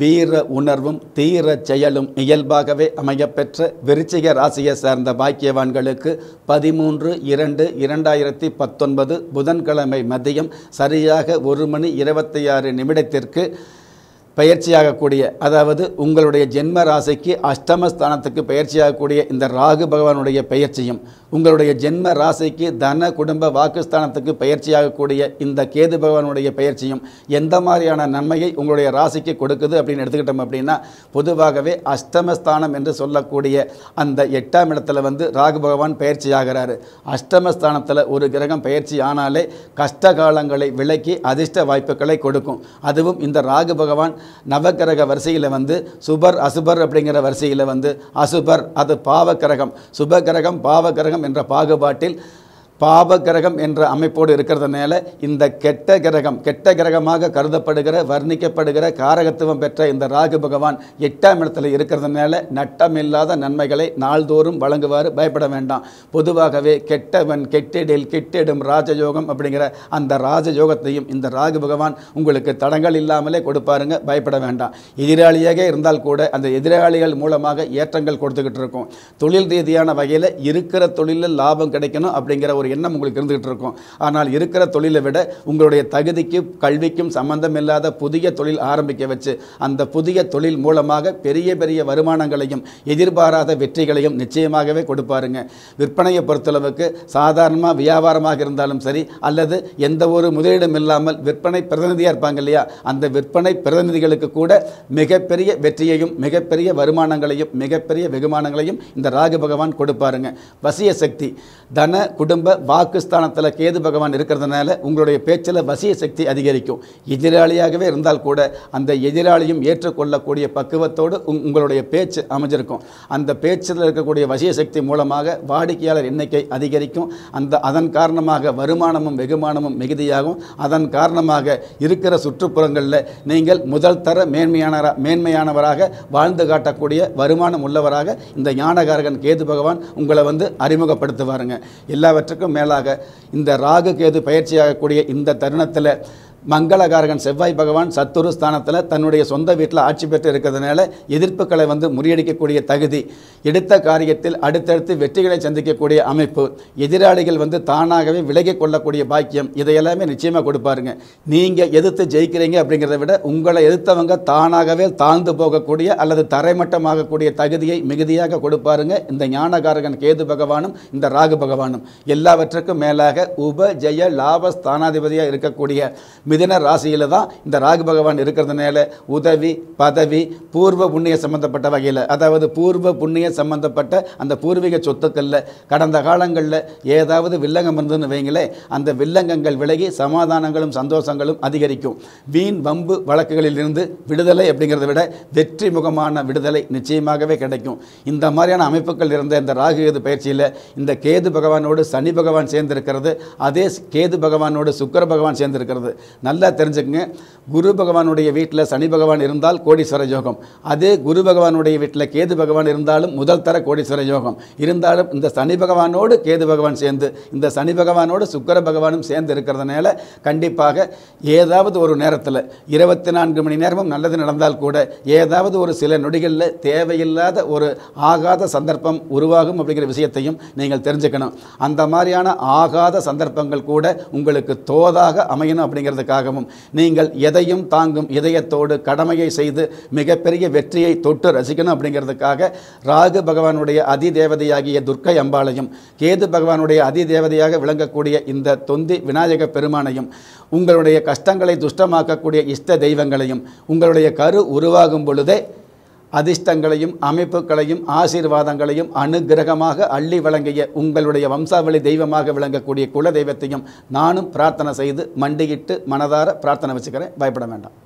வீர உணர்வும் தீர செயலும் இயல்பாகவே அமையப்பெற்ற விருச்சிக ராசியை சார்ந்த பாக்கியவான்களுக்கு பதிமூன்று இரண்டு இரண்டாயிரத்தி பத்தொன்பது புதன்கிழமை மதியம் சரியாக ஒரு மணி இருபத்தி ஆறு நிமிடத்திற்கு பயிற்சியாகக்கூடிய அதாவது உங்களுடைய ஜென்ம ராசிக்கு அஷ்டமஸ்தானத்துக்கு பயிற்சியாகக்கூடிய இந்த ராகு பகவானுடைய பயிற்சியும் உங்களுடைய ஜென்ம ராசிக்கு தன குடும்ப வாக்குஸ்தானத்துக்கு பயிற்சியாகக்கூடிய இந்த கேது பகவானுடைய பயிற்சியும் எந்த மாதிரியான நன்மையை உங்களுடைய ராசிக்கு கொடுக்குது அப்படின்னு எடுத்துக்கிட்டோம் அப்படின்னா பொதுவாகவே அஷ்டமஸ்தானம் என்று சொல்லக்கூடிய அந்த எட்டாம் இடத்துல வந்து ராகு பகவான் பயிற்சி ஆகிறாரு அஷ்டமஸ்தானத்தில் ஒரு கிரகம் பயிற்சி ஆனாலே கஷ்ட காலங்களை விலக்கி அதிர்ஷ்ட வாய்ப்புகளை கொடுக்கும் அதுவும் இந்த ராகு பகவான் நவக்கிரக வரிசையில் வந்து சுபர் அசுபர் அப்படிங்கிற வரிசையில் வந்து அசுபர் அது பாவக்கிரகம் சுபக்கிரகம் பாவக்கிரகம் என்ற பாகுபாட்டில் பாப கிரகம் என்ற அமைப்போடு இருக்கிறதுனால இந்த கெட்ட கிரகம் கெட்ட கிரகமாக கருதப்படுகிற வர்ணிக்கப்படுகிற காரகத்துவம் பெற்ற இந்த ராகு பகவான் எட்டாம் இடத்துல இருக்கிறதுனால நட்டமில்லாத நன்மைகளை நாள்தோறும் வழங்குவார் பயப்பட வேண்டாம் பொதுவாகவே கெட்டவன் கெட்டிடில் கெட்டிடும் ராஜயோகம் அப்படிங்கிற அந்த ராஜயோகத்தையும் இந்த ராகு பகவான் உங்களுக்கு தடங்கள் இல்லாமலே கொடுப்பாருங்க பயப்பட வேண்டாம் எதிராளியாக இருந்தால் கூட அந்த எதிராளிகள் மூலமாக ஏற்றங்கள் கொடுத்துக்கிட்டு இருக்கும் தொழில் ரீதியான வகையில் இருக்கிற தொழிலில் லாபம் கிடைக்கணும் அப்படிங்கிற ஒரு எண்ணம் உங்களுக்கு இருந்துகிட்டு இருக்கும் ஆனால் இருக்கிற தொழிலை விட உங்களுடைய தகுதிக்கு கல்விக்கும் சம்பந்தம் இல்லாத புதிய தொழில் ஆரம்பிக்க வச்சு அந்த புதிய தொழில் மூலமாக பெரிய பெரிய வருமானங்களையும் எதிர்பாராத வெற்றிகளையும் நிச்சயமாகவே கொடுப்பாருங்க விற்பனையை பொறுத்தளவுக்கு சாதாரணமாக வியாபாரமாக இருந்தாலும் சரி அல்லது எந்த ஒரு முதலீடும் இல்லாமல் விற்பனை பிரதிநிதியாக இருப்பாங்க இல்லையா அந்த விற்பனை பிரதிநிதிகளுக்கு கூட மிகப்பெரிய வெற்றியையும் மிகப்பெரிய வருமானங்களையும் மிகப்பெரிய வெகுமானங்களையும் இந்த ராகு பகவான் கொடுப்பாருங்க வசிய சக்தி தன குடும்ப பாகிஸ்தானத்தில் கேது பகவான் இருக்கிறதுனால உங்களுடைய பேச்சில் வசிய சக்தி அதிகரிக்கும் எதிராளியாகவே இருந்தால் கூட அந்த எதிராளியும் ஏற்றுக்கொள்ளக்கூடிய பக்குவத்தோடு உங்களுடைய பேச்சு அமைஞ்சிருக்கும் அந்த பேச்சில் இருக்கக்கூடிய வசிய சக்தி மூலமாக வாடிக்கையாளர் எண்ணிக்கை அதிகரிக்கும் அந்த அதன் காரணமாக வருமானமும் வெகுமானமும் மிகுதியாகும் அதன் காரணமாக இருக்கிற சுற்றுப்புறங்களில் நீங்கள் முதல் தர மேன்மையான மேன்மையானவராக வாழ்ந்து காட்டக்கூடிய வருமானம் உள்ளவராக இந்த ஞானகாரகன் கேது பகவான் உங்களை வந்து அறிமுகப்படுத்துவாருங்க எல்லாவற்றுக்கும் மேலாக இந்த ராகு கேது பயிற்சியாகக்கூடிய இந்த தருணத்தில் மங்களகாரகன் செவ்வாய் பகவான் சத்துரு ஸ்தானத்தில் தன்னுடைய சொந்த வீட்டில் ஆட்சி பெற்று இருக்கிறதுனால எதிர்ப்புகளை வந்து முறியடிக்கக்கூடிய தகுதி எடுத்த காரியத்தில் அடுத்தடுத்து வெற்றிகளை சந்திக்கக்கூடிய அமைப்பு எதிராளிகள் வந்து தானாகவே விலகி கொள்ளக்கூடிய பாக்கியம் இதையெல்லாமே நிச்சயமாக கொடுப்பாருங்க நீங்கள் எதிர்த்து ஜெயிக்கிறீங்க அப்படிங்கிறத விட உங்களை எதிர்த்தவங்க தானாகவே தாழ்ந்து போகக்கூடிய அல்லது தரைமட்டமாகக்கூடிய தகுதியை மிகுதியாக கொடுப்பாருங்க இந்த ஞானகாரகன் கேது பகவானும் இந்த ராகு பகவானும் எல்லாவற்றுக்கும் மேலாக உப ஜெய லாபஸ்தானாதிபதியாக ஸ்தானாதிபதியாக இருக்கக்கூடிய மிதன ராசியில் தான் இந்த ராகு பகவான் இருக்கிறதுனால உதவி பதவி பூர்வ புண்ணிய சம்மந்தப்பட்ட வகையில் அதாவது பூர்வ புண்ணிய சம்மந்தப்பட்ட அந்த பூர்வீக சொத்துக்களில் கடந்த காலங்களில் ஏதாவது வில்லங்கம் இருந்ததுன்னு வைங்களே அந்த வில்லங்கங்கள் விலகி சமாதானங்களும் சந்தோஷங்களும் அதிகரிக்கும் வீண் வம்பு வழக்குகளிலிருந்து விடுதலை அப்படிங்கிறத விட வெற்றி முகமான விடுதலை நிச்சயமாகவே கிடைக்கும் இந்த மாதிரியான அமைப்புகள் இருந்த இந்த ராகு கேது பயிற்சியில் இந்த கேது பகவானோடு சனி பகவான் சேர்ந்திருக்கிறது அதே கேது பகவானோடு சுக்கர பகவான் சேர்ந்திருக்கிறது நல்லா தெரிஞ்சுக்கங்க குரு பகவானுடைய வீட்டில் சனி பகவான் இருந்தால் கோடீஸ்வர யோகம் அதே குரு பகவானுடைய வீட்டில் கேது பகவான் இருந்தாலும் முதல் தர கோடீஸ்வர யோகம் இருந்தாலும் இந்த சனி பகவானோடு கேது பகவான் சேர்ந்து இந்த சனி பகவானோடு சுக்கர பகவானும் சேர்ந்து இருக்கிறதுனால கண்டிப்பாக ஏதாவது ஒரு நேரத்தில் இருபத்தி நான்கு மணி நேரமும் நல்லது நடந்தால் கூட ஏதாவது ஒரு சில நொடிகளில் தேவையில்லாத ஒரு ஆகாத சந்தர்ப்பம் உருவாகும் அப்படிங்கிற விஷயத்தையும் நீங்கள் தெரிஞ்சுக்கணும் அந்த மாதிரியான ஆகாத சந்தர்ப்பங்கள் கூட உங்களுக்கு தோதாக அமையணும் அப்படிங்கிறது என்பதற்காகவும் நீங்கள் எதையும் தாங்கும் இதயத்தோடு கடமையை செய்து மிகப்பெரிய வெற்றியை தொட்டு ரசிக்கணும் அப்படிங்கிறதுக்காக ராகு பகவானுடைய அதி தேவதையாகிய துர்க்கை அம்பாளையும் கேது பகவானுடைய அதி தேவதையாக விளங்கக்கூடிய இந்த தொந்தி விநாயக பெருமானையும் உங்களுடைய கஷ்டங்களை துஷ்டமாக்கக்கூடிய இஷ்ட தெய்வங்களையும் உங்களுடைய கரு உருவாகும் பொழுதே அதிர்ஷ்டங்களையும் அமைப்புகளையும் ஆசீர்வாதங்களையும் அனுகிரகமாக அள்ளி வழங்கிய உங்களுடைய வம்சாவளி தெய்வமாக விளங்கக்கூடிய குல தெய்வத்தையும் நானும் பிரார்த்தனை செய்து மண்டியிட்டு மனதார பிரார்த்தனை வச்சுக்கிறேன் பயப்பட வேண்டாம்